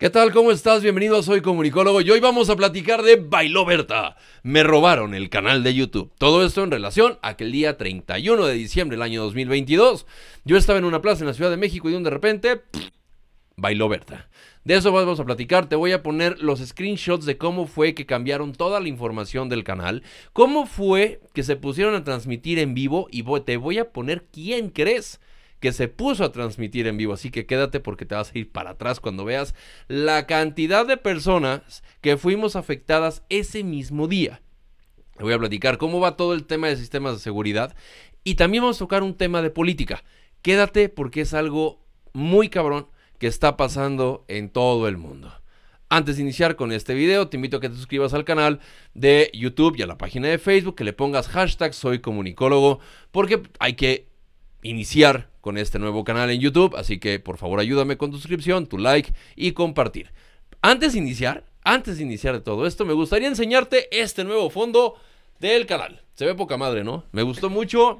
¿Qué tal? ¿Cómo estás? Bienvenido, soy comunicólogo y hoy vamos a platicar de Bailó Berta. Me robaron el canal de YouTube. Todo esto en relación a que el día 31 de diciembre del año 2022 yo estaba en una plaza en la Ciudad de México y de un de repente bailó Berta. De eso vamos a platicar. Te voy a poner los screenshots de cómo fue que cambiaron toda la información del canal, cómo fue que se pusieron a transmitir en vivo y te voy a poner quién crees que se puso a transmitir en vivo. Así que quédate porque te vas a ir para atrás cuando veas la cantidad de personas que fuimos afectadas ese mismo día. voy a platicar cómo va todo el tema de sistemas de seguridad y también vamos a tocar un tema de política. Quédate porque es algo muy cabrón que está pasando en todo el mundo. Antes de iniciar con este video, te invito a que te suscribas al canal de YouTube y a la página de Facebook, que le pongas hashtag soy comunicólogo, porque hay que iniciar con este nuevo canal en YouTube, así que por favor ayúdame con tu suscripción, tu like y compartir. Antes de iniciar, antes de iniciar de todo esto, me gustaría enseñarte este nuevo fondo del canal. Se ve poca madre, ¿no? Me gustó mucho.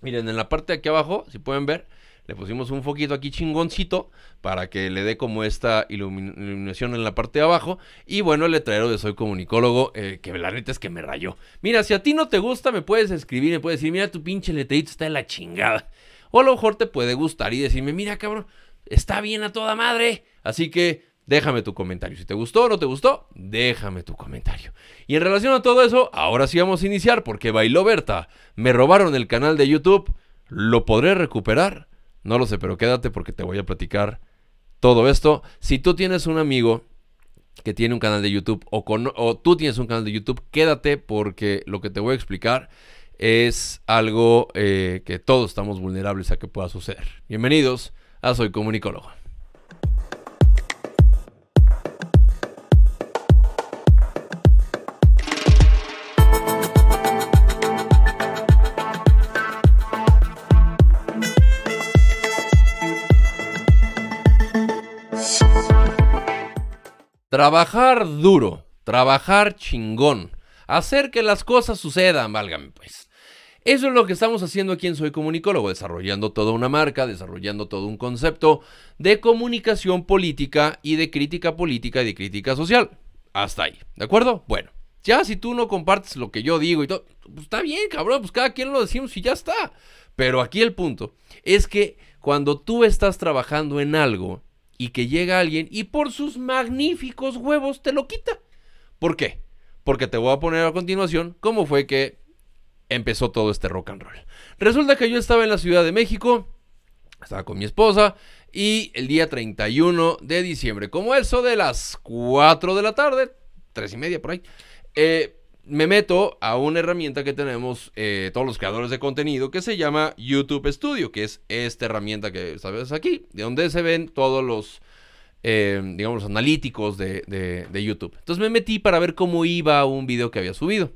Miren, en la parte de aquí abajo, si pueden ver, le pusimos un foquito aquí chingoncito para que le dé como esta iluminación en la parte de abajo. Y bueno, el letrero de Soy Comunicólogo, eh, que la neta es que me rayó. Mira, si a ti no te gusta, me puedes escribir, me puedes decir, mira tu pinche letrito está en la chingada. O a lo mejor te puede gustar y decirme, mira cabrón, está bien a toda madre. Así que déjame tu comentario. Si te gustó o no te gustó, déjame tu comentario. Y en relación a todo eso, ahora sí vamos a iniciar porque bailó Berta. Me robaron el canal de YouTube. ¿Lo podré recuperar? No lo sé, pero quédate porque te voy a platicar todo esto. Si tú tienes un amigo que tiene un canal de YouTube o, o tú tienes un canal de YouTube, quédate porque lo que te voy a explicar es algo eh, que todos estamos vulnerables a que pueda suceder. Bienvenidos a Soy Comunicólogo. Trabajar duro, trabajar chingón, hacer que las cosas sucedan, válgame pues. Eso es lo que estamos haciendo aquí en Soy Comunicólogo, desarrollando toda una marca, desarrollando todo un concepto de comunicación política y de crítica política y de crítica social. Hasta ahí, ¿de acuerdo? Bueno, ya si tú no compartes lo que yo digo y todo, pues está bien, cabrón, pues cada quien lo decimos y ya está. Pero aquí el punto es que cuando tú estás trabajando en algo y que llega alguien y por sus magníficos huevos te lo quita. ¿Por qué? Porque te voy a poner a continuación cómo fue que empezó todo este rock and roll. Resulta que yo estaba en la Ciudad de México, estaba con mi esposa, y el día 31 de diciembre, como eso de las 4 de la tarde, 3 y media por ahí, eh, me meto a una herramienta que tenemos eh, todos los creadores de contenido que se llama YouTube Studio, que es esta herramienta que sabes aquí, de donde se ven todos los, eh, digamos, analíticos de, de YouTube. Entonces me metí para ver cómo iba un video que había subido.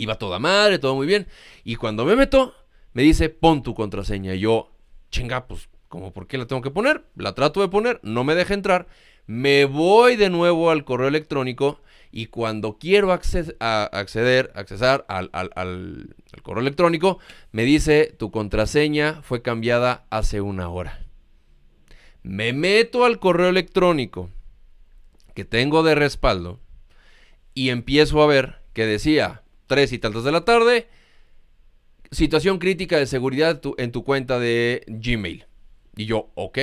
Iba toda madre, todo muy bien. Y cuando me meto, me dice, pon tu contraseña. Y yo, chinga, pues, ¿cómo por qué la tengo que poner? La trato de poner, no me deja entrar. Me voy de nuevo al correo electrónico y cuando quiero acceder, acceder, accesar al, al, correo electrónico, me dice, tu contraseña fue cambiada hace una hora. Me meto al correo electrónico que tengo de respaldo y empiezo a ver que decía, Tres y tantas de la tarde. Situación crítica de seguridad en tu cuenta de Gmail. Y yo, ok.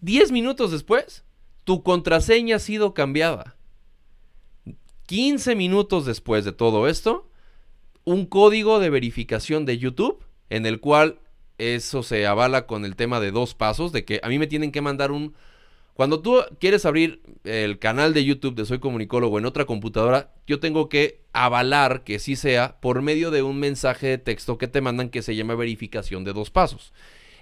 Diez minutos después, tu contraseña ha sido cambiada. 15 minutos después de todo esto, un código de verificación de YouTube en el cual eso se avala con el tema de dos pasos, de que a mí me tienen que mandar un cuando tú quieres abrir el canal de YouTube de Soy Comunicólogo en otra computadora, yo tengo que avalar que sí sea por medio de un mensaje de texto que te mandan que se llama verificación de dos pasos.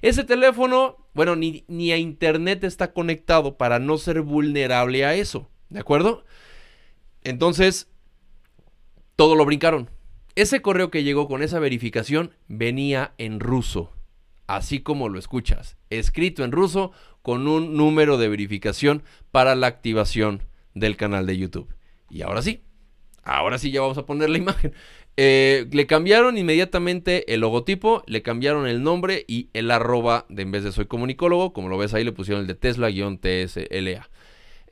Ese teléfono, bueno, ni, a internet está conectado para no ser vulnerable a eso, ¿de acuerdo? Entonces, todo lo brincaron. Ese correo que llegó con esa verificación venía en ruso, así como lo escuchas, escrito en ruso con un número de verificación para la activación del canal de YouTube. Y ahora sí, ahora sí ya vamos a poner la imagen. Eh, le cambiaron inmediatamente el logotipo, le cambiaron el nombre y el arroba de en vez de soy comunicólogo, como lo ves ahí le pusieron el de Tesla-TSLA.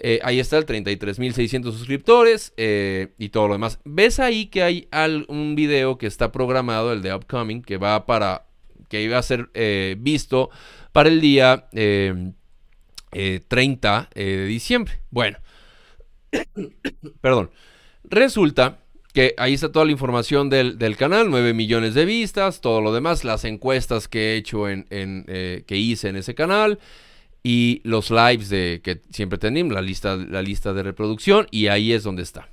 Eh, ahí está el 33.600 suscriptores eh, y todo lo demás. ¿Ves ahí que hay un video que está programado, el de Upcoming, que va para, que iba a ser visto para el día... 30 eh, eh, de diciembre. Bueno, perdón. Resulta que ahí está toda la información del, canal, 9 millones de vistas, todo lo demás, las encuestas que he hecho en, eh, que hice en ese canal y los lives de, que siempre tenemos, la lista, la lista de reproducción y ahí es donde está.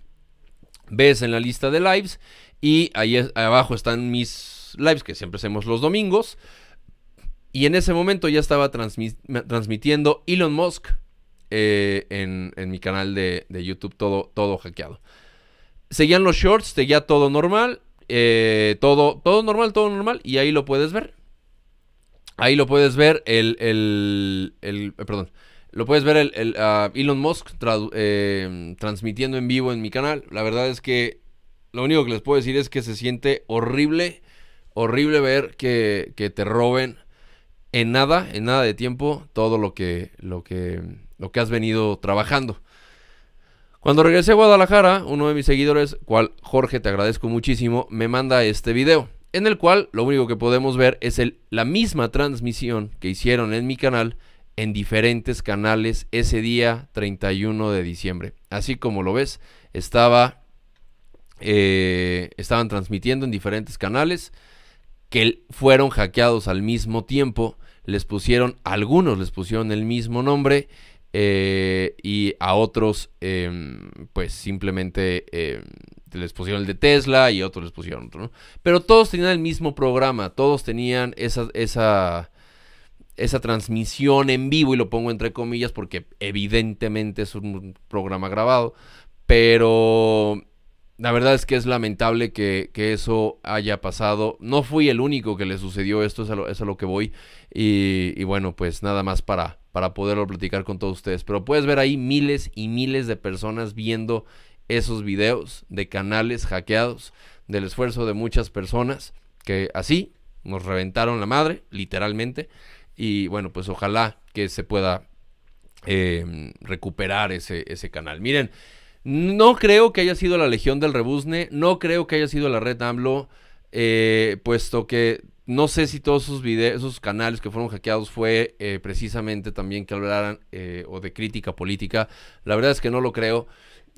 Ves en la lista de lives y ahí abajo están mis lives que siempre hacemos los domingos. Y en ese momento ya estaba transmitiendo Elon Musk eh, en, mi canal de, YouTube, todo, todo hackeado. Seguían los shorts, seguía todo normal, eh, todo, todo normal, todo normal, y ahí lo puedes ver. Ahí lo puedes ver el, eh, perdón, lo puedes ver el, el ah, Elon Musk transmitiendo en vivo en mi canal. La verdad es que lo único que les puedo decir es que se siente horrible, horrible ver que, que te roben en nada, en nada de tiempo, todo lo que, lo que, lo que has venido trabajando. Cuando regresé a Guadalajara, uno de mis seguidores, cual Jorge te agradezco muchísimo, me manda este video, en el cual lo único que podemos ver es la misma transmisión que hicieron en mi canal en diferentes canales ese día 31 de diciembre. Así como lo ves, estaba, eh, estaban transmitiendo en diferentes canales que fueron hackeados al mismo tiempo les pusieron, algunos les pusieron el mismo nombre eh, y a otros em, pues simplemente em, les pusieron el de Tesla y a otros les pusieron otro, Pero todos tenían el mismo programa, todos tenían esa, esa, esa transmisión en vivo y lo pongo entre comillas porque evidentemente es un programa grabado, pero la verdad es que es lamentable que, eso haya pasado. No fui el único que le sucedió esto, es a lo, que voy. Y, bueno, pues nada más para, para poderlo platicar con todos ustedes. Pero puedes ver ahí miles y miles de personas viendo esos videos de canales hackeados, del esfuerzo de muchas personas que así nos reventaron la madre, literalmente. Y bueno, pues ojalá que se pueda eh, recuperar ese, ese canal. Miren. No creo que haya sido la Legión del rebusne, no creo que haya sido la red AMLO, eh, puesto que no sé si todos sus videos, esos canales que fueron hackeados fue eh, precisamente también que hablaran eh, o de crítica política. La verdad es que no lo creo.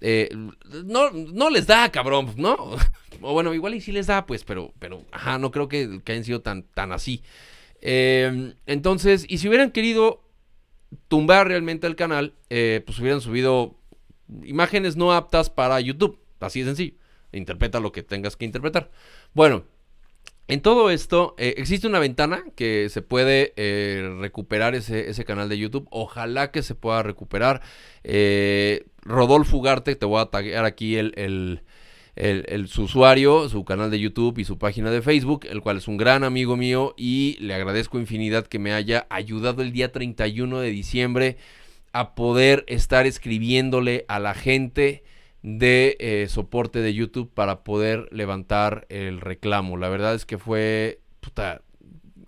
no, no les da, cabrón, ¿no? o bueno, igual y sí les da, pues, pero, pero, ajá, no creo que, hayan sido tan, tan así. Em, entonces, y si hubieran querido tumbar realmente el canal, pues hubieran subido imágenes no aptas para YouTube. Así de sencillo. Interpreta lo que tengas que interpretar. Bueno, en todo esto, eh, existe una ventana que se puede eh, recuperar ese, ese, canal de YouTube. Ojalá que se pueda recuperar. Eh, Rodolfo Ugarte, te voy a taggear aquí el, el, el, su usuario, su canal de YouTube y su página de Facebook, el cual es un gran amigo mío y le agradezco infinidad que me haya ayudado el día 31 de diciembre a poder estar escribiéndole a la gente de eh, soporte de YouTube para poder levantar el reclamo. La verdad es que fue puta,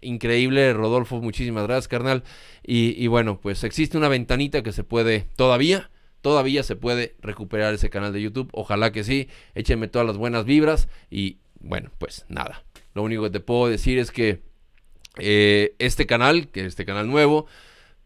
increíble, Rodolfo. Muchísimas gracias, carnal. Y, bueno, pues existe una ventanita que se puede todavía. Todavía se puede recuperar ese canal de YouTube. Ojalá que sí. Échenme todas las buenas vibras. Y bueno, pues nada. Lo único que te puedo decir es que eh, este canal, que este canal nuevo,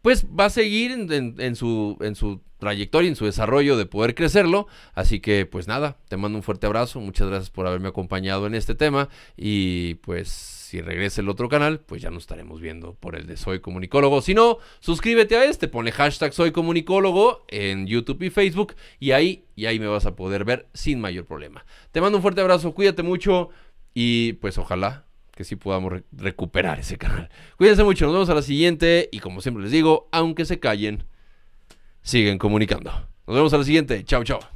pues va a seguir en, su, en su trayectoria, en su desarrollo de poder crecerlo. Así que pues nada, te mando un fuerte abrazo, muchas gracias por haberme acompañado en este tema y pues si regresa el otro canal, pues ya nos estaremos viendo por el de Soy Comunicólogo. Si no, suscríbete a este, pone hashtag Soy Comunicólogo en YouTube y Facebook y ahí, y ahí me vas a poder ver sin mayor problema. Te mando un fuerte abrazo, cuídate mucho y pues ojalá que sí podamos recuperar ese canal. Cuídense mucho, nos vemos a la siguiente y como siempre les digo, aunque se callen, siguen comunicando. Nos vemos a la siguiente, chao chao.